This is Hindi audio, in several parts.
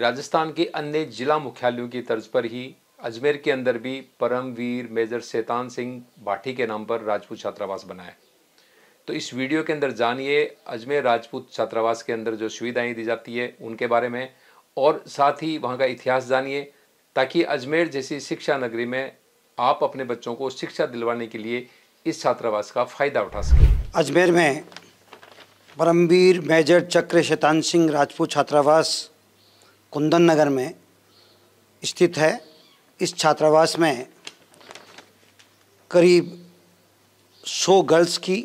राजस्थान के अन्य जिला मुख्यालयों की तर्ज पर ही अजमेर के अंदर भी परमवीर मेजर शैतान सिंह बाठी के नाम पर राजपूत छात्रावास बनाए तो इस वीडियो के अंदर जानिए अजमेर राजपूत छात्रावास के अंदर जो सुविधाएं दी जाती है उनके बारे में और साथ ही वहाँ का इतिहास जानिए ताकि अजमेर जैसी शिक्षा नगरी में आप अपने बच्चों को शिक्षा दिलवाने के लिए इस छात्रावास का फ़ायदा उठा सकें अजमेर में परमवीर मेजर चक्र शैतान सिंह राजपूत छात्रावास कुंदन नगर में स्थित है इस छात्रावास में करीब 100 गर्ल्स की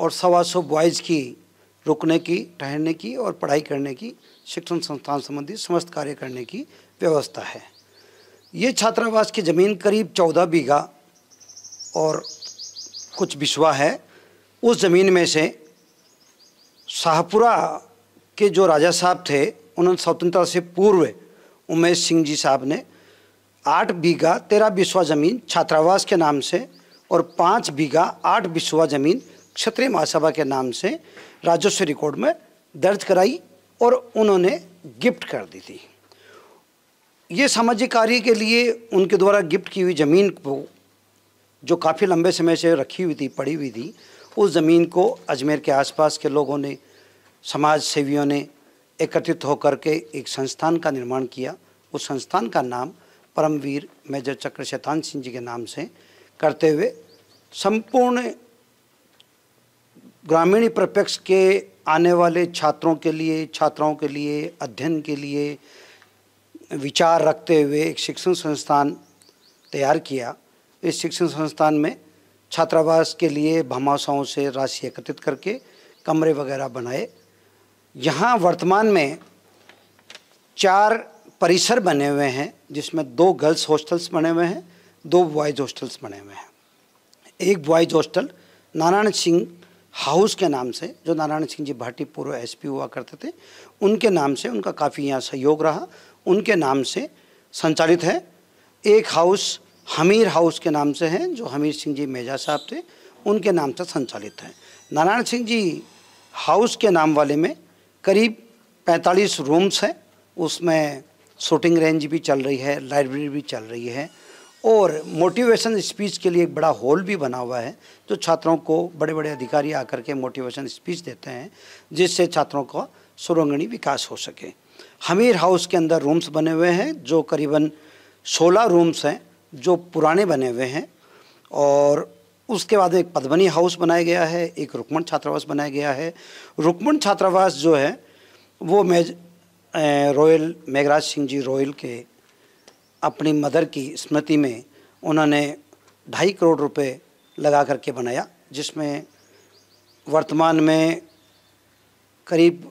और सवा सौ बॉयज़ की रुकने की ठहरने की और पढ़ाई करने की शिक्षण संस्थान संबंधी समस्त कार्य करने की व्यवस्था है ये छात्रावास की ज़मीन करीब चौदह बीघा और कुछ बिशवा है उस ज़मीन में से शाहपुरा के जो राजा साहब थे उन्होंने स्वतंत्रता से पूर्व उमेश सिंह जी साहब ने आठ बीघा तेरह बिस्वा जमीन छात्रावास के नाम से और पाँच बीघा आठ बिस्वा जमीन क्षत्रिय महासभा के नाम से राजस्व रिकॉर्ड में दर्ज कराई और उन्होंने गिफ्ट कर दी थी ये सामाजिक कार्य के लिए उनके द्वारा गिफ्ट की हुई ज़मीन को जो काफ़ी लंबे समय से रखी हुई थी पड़ी हुई थी उस ज़मीन को अजमेर के आसपास के लोगों ने समाज सेवियों ने एकत्रित होकर के एक संस्थान का निर्माण किया उस संस्थान का नाम परमवीर मेजर चक्र शैतान सिंह जी के नाम से करते हुए संपूर्ण ग्रामीण प्रपेक्ष के आने वाले छात्रों के लिए छात्राओं के लिए अध्ययन के लिए विचार रखते हुए एक शिक्षण संस्थान तैयार किया इस शिक्षण संस्थान में छात्रावास के लिए भामाशाओं से राशि एकत्रित करके कमरे वगैरह बनाए यहाँ वर्तमान में चार परिसर बने हुए हैं जिसमें दो गर्ल्स हॉस्टल्स बने हुए हैं दो बॉयज़ हॉस्टल्स बने हुए हैं एक boys hostel Narayan Singh house के नाम से जो नारायण सिंह जी भाटी पूर्व एसपी हुआ करते थे उनके नाम से उनका काफ़ी यहाँ सहयोग रहा उनके नाम से संचालित है एक हाउस हमीर हाउस के नाम से है जो हमीर सिंह जी मेजा साहब थे उनके नाम से संचालित है नारायण सिंह जी हाउस के नाम वाले में करीब 45 रूम्स हैं उसमें शूटिंग रेंज भी चल रही है लाइब्रेरी भी चल रही है और मोटिवेशन स्पीच के लिए एक बड़ा हॉल भी बना हुआ है जो छात्रों को बड़े बड़े अधिकारी आकर के मोटिवेशन स्पीच देते हैं जिससे छात्रों का सुरंगणी विकास हो सके हमीर हाउस के अंदर रूम्स बने हुए हैं जो करीबन 16 रूम्स हैं जो पुराने बने हुए हैं और उसके बाद एक पद्मनी हाउस बनाया गया है एक रुकमण छात्रावास बनाया गया है रुकमण छात्रावास जो है वो मेज रॉयल मेघराज सिंह जी रॉयल के अपनी मदर की स्मृति में उन्होंने ढाई करोड़ रुपए लगा करके बनाया जिसमें वर्तमान में करीब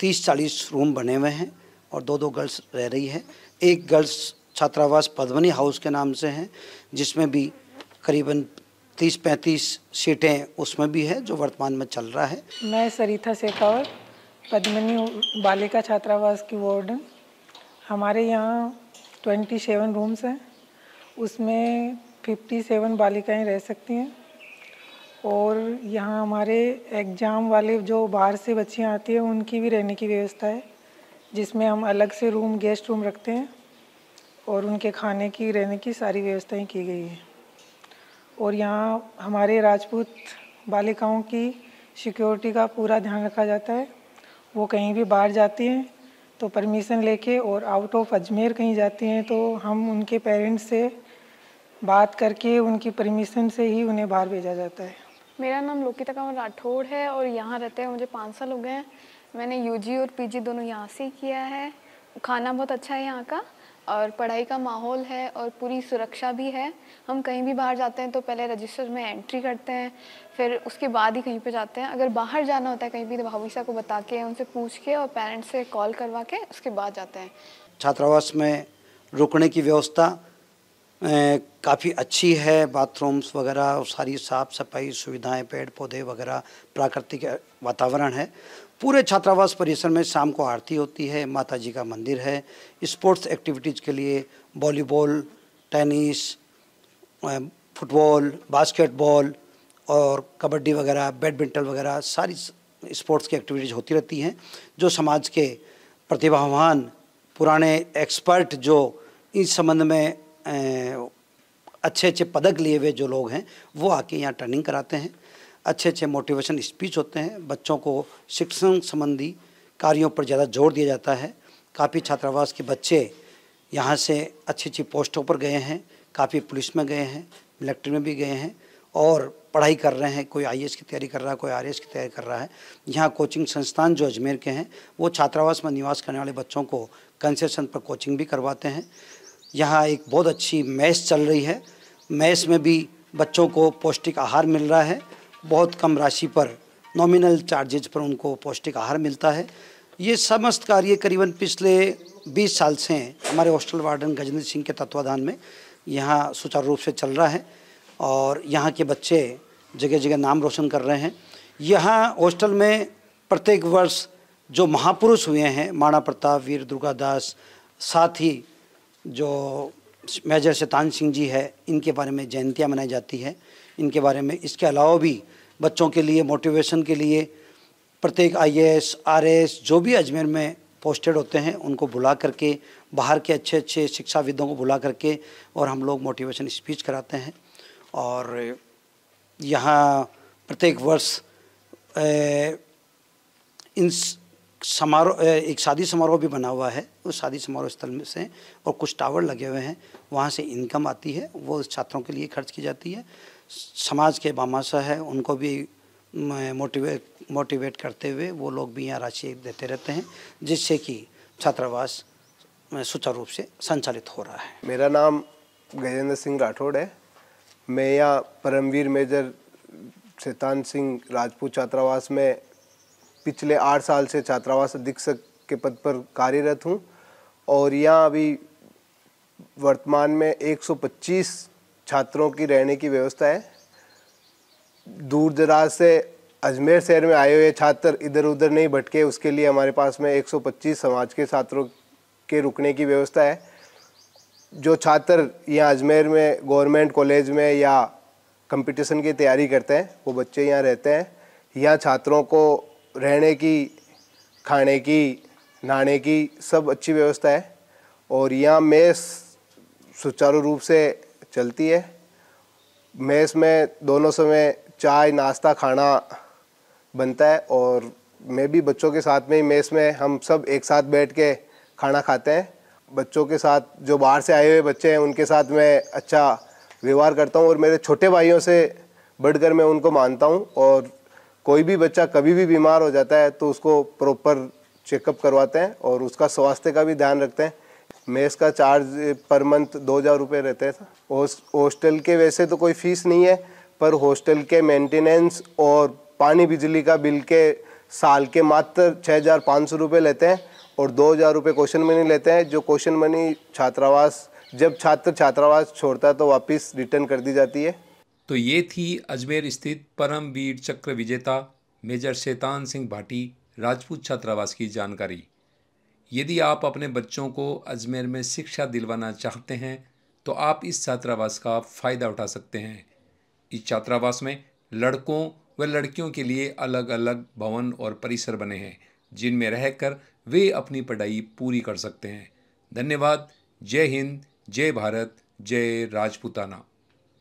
तीस चालीस रूम बने हुए हैं और दो दो गर्ल्स रह रही है एक गर्ल्स छात्रावास पद्मनी हाउस के नाम से हैं जिसमें भी करीबन तीस पैंतीस सीटें उसमें भी है जो वर्तमान में चल रहा है मैं सरिता शेखावत पद्मनी बालिका छात्रावास की वार्डन हमारे यहाँ ट्वेंटी सेवन रूम्स हैं उसमें फिफ्टी सेवन बालिकाएँ रह सकती हैं और यहाँ हमारे एग्ज़ाम वाले जो बाहर से बच्चियाँ आती हैं उनकी भी रहने की व्यवस्था है जिसमें हम अलग से रूम गेस्ट रूम रखते हैं और उनके खाने की रहने की सारी व्यवस्थाएं की गई हैं और यहाँ हमारे राजपूत बालिकाओं की सिक्योरिटी का पूरा ध्यान रखा जाता है वो कहीं भी बाहर जाती हैं तो परमिशन लेके और आउट ऑफ अजमेर कहीं जाती हैं तो हम उनके पेरेंट्स से बात करके उनकी परमिशन से ही उन्हें बाहर भेजा जाता है मेरा नाम लोकिता कंवर राठौड़ है और यहाँ रहते हैं मुझे पाँच साल हो गए हैं मैंने यूजी और पीजी दोनों यहाँ से किया है खाना बहुत अच्छा है यहाँ का और पढ़ाई का माहौल है और पूरी सुरक्षा भी है हम कहीं भी बाहर जाते हैं तो पहले रजिस्टर में एंट्री करते हैं फिर उसके बाद ही कहीं पे जाते हैं अगर बाहर जाना होता है कहीं भी तो भाविशा को बता के उनसे पूछ के और पेरेंट्स से कॉल करवा के उसके बाद जाते हैं छात्रावास में रुकने की व्यवस्था काफ़ी अच्छी है बाथरूम्स वगैरह सारी साफ़ सफाई सुविधाएं पेड़ पौधे वगैरह प्राकृतिक वातावरण है पूरे छात्रावास परिसर में शाम को आरती होती है माता जी का मंदिर है स्पोर्ट्स एक्टिविटीज़ के लिए वॉलीबॉल टेनिस फुटबॉल बास्केटबॉल और कबड्डी वगैरह बैडमिंटन वगैरह सारी स्पोर्ट्स की एक्टिविटीज़ होती रहती हैं जो समाज के प्रतिभावान पुराने एक्सपर्ट जो इस संबंध में अच्छे अच्छे पदक लिए हुए जो लोग हैं वो आके यहाँ ट्रेनिंग कराते हैं अच्छे अच्छे मोटिवेशन स्पीच होते हैं बच्चों को शिक्षण संबंधी कार्यों पर ज़्यादा जोर दिया जाता है काफ़ी छात्रावास के बच्चे यहाँ से अच्छी अच्छी पोस्टों पर गए हैं काफ़ी पुलिस में गए हैं मिलिट्री में भी गए हैं और पढ़ाई कर रहे हैं कोई आई की तैयारी कर रहा है कोई आर की तैयारी कर रहा है यहाँ कोचिंग संस्थान जो अजमेर के हैं वो छात्रावास में निवास करने वाले बच्चों को कंसेशन पर कोचिंग भी करवाते हैं यहाँ एक बहुत अच्छी मैस चल रही है मैस में भी बच्चों को पौष्टिक आहार मिल रहा है बहुत कम राशि पर नॉमिनल चार्जेज पर उनको पौष्टिक आहार मिलता है ये समस्त कार्य करीबन पिछले 20 साल से हमारे हॉस्टल वार्डन गजेंद्र सिंह के तत्वाधान में यहाँ सुचारू रूप से चल रहा है और यहाँ के बच्चे जगह जगह नाम रोशन कर रहे हैं यहाँ हॉस्टल में प्रत्येक वर्ष जो महापुरुष हुए हैं माणा प्रताप वीर दुर्गादास साथ ही जो मेजर शैतान सिंह जी है इनके बारे में जयंतियाँ मनाई जाती है इनके बारे में इसके अलावा भी बच्चों के लिए मोटिवेशन के लिए प्रत्येक आईएएस आरएएस जो भी अजमेर में पोस्टेड होते हैं उनको बुला करके बाहर के अच्छे अच्छे शिक्षाविदों को बुला करके और हम लोग मोटिवेशन स्पीच कराते हैं और यहाँ प्रत्येक वर्ष ए, इन समारोह एक शादी समारोह भी बना हुआ है उस शादी समारोह स्थल में से और कुछ टावर लगे हुए हैं वहाँ से इनकम आती है वो छात्रों के लिए खर्च की जाती है समाज के बामाशा है उनको भी मोटिवेट मोटिवेट करते हुए वो लोग भी यहाँ राशि देते रहते हैं जिससे कि छात्रावास सुचारू रूप से संचालित हो रहा है मेरा नाम गजेंद्र सिंह राठौड़ है मैं यहाँ परमवीर मेजर शैतान सिंह राजपूत छात्रावास में पिछले आठ साल से छात्रावास अधीक्षक के पद पर कार्यरत हूँ और यहाँ अभी वर्तमान में 125 छात्रों की रहने की व्यवस्था है दूर दराज से अजमेर शहर में आए हुए छात्र इधर उधर नहीं भटके उसके लिए हमारे पास में 125 समाज के छात्रों के रुकने की व्यवस्था है जो छात्र यहाँ अजमेर में गवर्नमेंट कॉलेज में या कंपटीशन की तैयारी करते हैं वो बच्चे यहाँ रहते हैं यहाँ छात्रों को रहने की खाने की नहाने की सब अच्छी व्यवस्था है और यहाँ मेस सुचारू रूप से चलती है मेस में दोनों समय चाय नाश्ता खाना बनता है और मैं भी बच्चों के साथ में ही मेस में हम सब एक साथ बैठ के खाना खाते हैं बच्चों के साथ जो बाहर से आए हुए बच्चे हैं उनके साथ मैं अच्छा व्यवहार करता हूँ और मेरे छोटे भाइयों से बढ़कर मैं उनको मानता हूँ और कोई भी बच्चा कभी भी बीमार हो जाता है तो उसको प्रॉपर चेकअप करवाते हैं और उसका स्वास्थ्य का भी ध्यान रखते हैं मेस का चार्ज पर मंथ दो हज़ार रुपये रहते हैं हॉस्टल के वैसे तो कोई फीस नहीं है पर हॉस्टल के मेंटेनेंस और पानी बिजली का बिल के साल के मात्र छः हज़ार पाँच सौ रुपये लेते हैं और दो हज़ार रुपये क्वेश्चन मनी लेते हैं जो क्वेश्चन मनी छात्रावास जब छात्र छात्रावास छोड़ता है तो वापस रिटर्न कर दी जाती है तो ये थी अजमेर स्थित परमवीर चक्र विजेता मेजर शैतान सिंह भाटी राजपूत छात्रावास की जानकारी यदि आप अपने बच्चों को अजमेर में शिक्षा दिलवाना चाहते हैं तो आप इस छात्रावास का फ़ायदा उठा सकते हैं इस छात्रावास में लड़कों व लड़कियों के लिए अलग अलग भवन और परिसर बने हैं जिनमें रहकर वे अपनी पढ़ाई पूरी कर सकते हैं धन्यवाद जय हिंद जय भारत जय राजपूताना